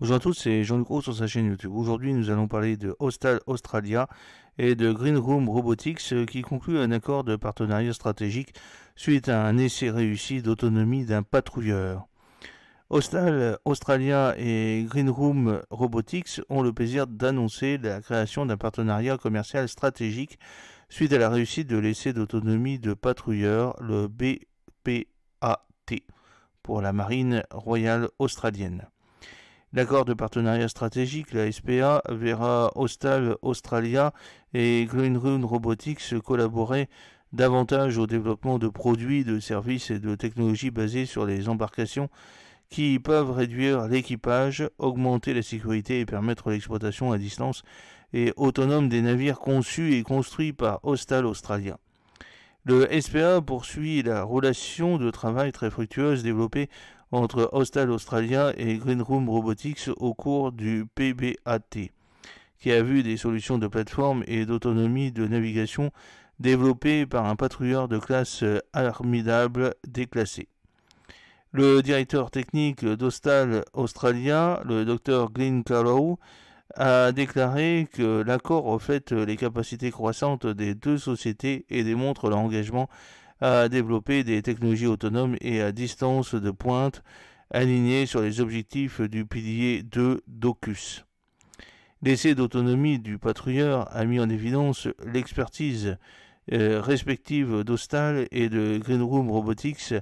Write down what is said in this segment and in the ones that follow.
Bonjour à tous, c'est Jean-Luc sur sa chaîne YouTube. Aujourd'hui, nous allons parler de Hostal Australia et de Green Room Robotics euh, qui conclut un accord de partenariat stratégique suite à un essai réussi d'autonomie d'un patrouilleur. Hostal Australia et Green Room Robotics ont le plaisir d'annoncer la création d'un partenariat commercial stratégique suite à la réussite de l'essai d'autonomie de patrouilleur, le BPAT, pour la Marine royale australienne. L'accord de partenariat stratégique, la SPA, verra Hostal Australia et Greenroom Robotics collaborer davantage au développement de produits, de services et de technologies basées sur les embarcations qui peuvent réduire l'équipage, augmenter la sécurité et permettre l'exploitation à distance et autonome des navires conçus et construits par Hostal Australia. Le SPA poursuit la relation de travail très fructueuse développée entre Hostal Australia et Green Room Robotics au cours du PBAT, qui a vu des solutions de plateforme et d'autonomie de navigation développées par un patrouilleur de classe armidable déclassé. Le directeur technique d'Hostal Australien, le Dr Glenn Carlow, a déclaré que l'accord reflète les capacités croissantes des deux sociétés et démontre leur engagement à développer des technologies autonomes et à distance de pointe alignées sur les objectifs du pilier 2 d'Ocus. L'essai d'autonomie du patrouilleur a mis en évidence l'expertise euh, respective d'Ostal et de Greenroom Robotics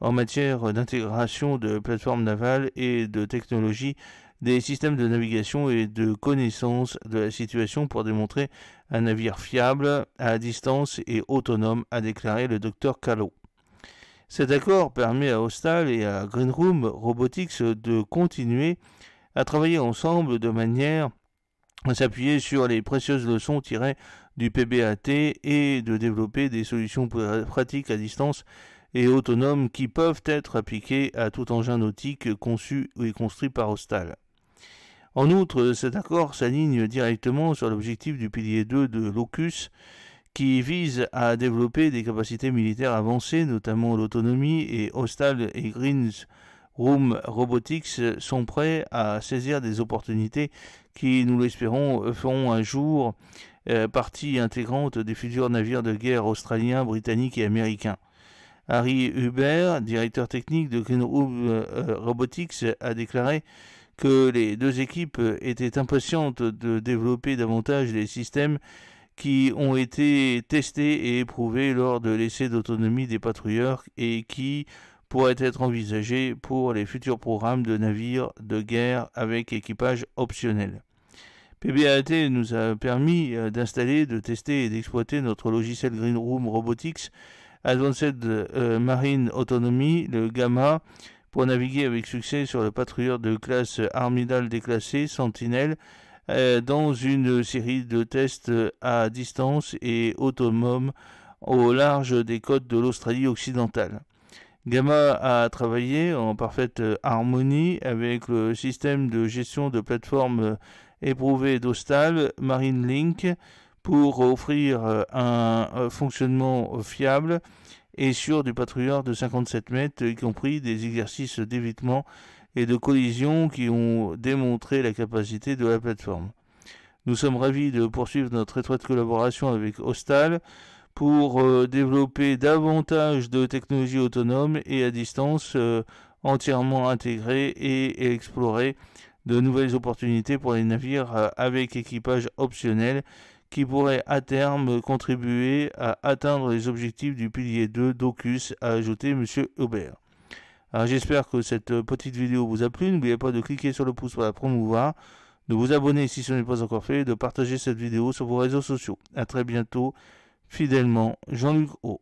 en matière d'intégration de plateformes navales et de technologies des systèmes de navigation et de connaissance de la situation pour démontrer un navire fiable, à distance et autonome, a déclaré le docteur Callot. Cet accord permet à Hostal et à Greenroom Robotics de continuer à travailler ensemble de manière à s'appuyer sur les précieuses leçons tirées du PBAT et de développer des solutions pratiques à distance et autonomes qui peuvent être appliquées à tout engin nautique conçu et construit par Hostal. En outre, cet accord s'aligne directement sur l'objectif du pilier 2 de l'OCUS qui vise à développer des capacités militaires avancées, notamment l'autonomie et Hostal et Greens Room Robotics sont prêts à saisir des opportunités qui, nous l'espérons, feront un jour euh, partie intégrante des futurs navires de guerre australiens, britanniques et américains. Harry Huber, directeur technique de Green Room euh, Robotics, a déclaré que les deux équipes euh, étaient impatientes de développer davantage les systèmes qui ont été testés et éprouvés lors de l'essai d'autonomie des patrouilleurs et qui pourraient être envisagés pour les futurs programmes de navires de guerre avec équipage optionnel. PBAT nous a permis euh, d'installer, de tester et d'exploiter notre logiciel Green Room Robotics, Advanced euh, Marine Autonomy, le GAMMA, pour naviguer avec succès sur le patrouilleur de classe Armidal déclassé Sentinel euh, dans une série de tests à distance et autonome au large des côtes de l'Australie occidentale. Gamma a travaillé en parfaite harmonie avec le système de gestion de plateforme éprouvé d'Austal, Marine Link, pour offrir un fonctionnement fiable et sur du patrouilleur de 57 mètres, y compris des exercices d'évitement et de collision qui ont démontré la capacité de la plateforme. Nous sommes ravis de poursuivre notre étroite collaboration avec Hostal pour euh, développer davantage de technologies autonomes et à distance euh, entièrement intégrées et, explorer de nouvelles opportunités pour les navires euh, avec équipage optionnel qui pourrait à terme contribuer à atteindre les objectifs du pilier 2 d'Ocus, a ajouté M. Hubert. J'espère que cette petite vidéo vous a plu. N'oubliez pas de cliquer sur le pouce pour la promouvoir, de vous abonner si ce n'est pas encore fait et de partager cette vidéo sur vos réseaux sociaux. A très bientôt, fidèlement, Jean-Luc O.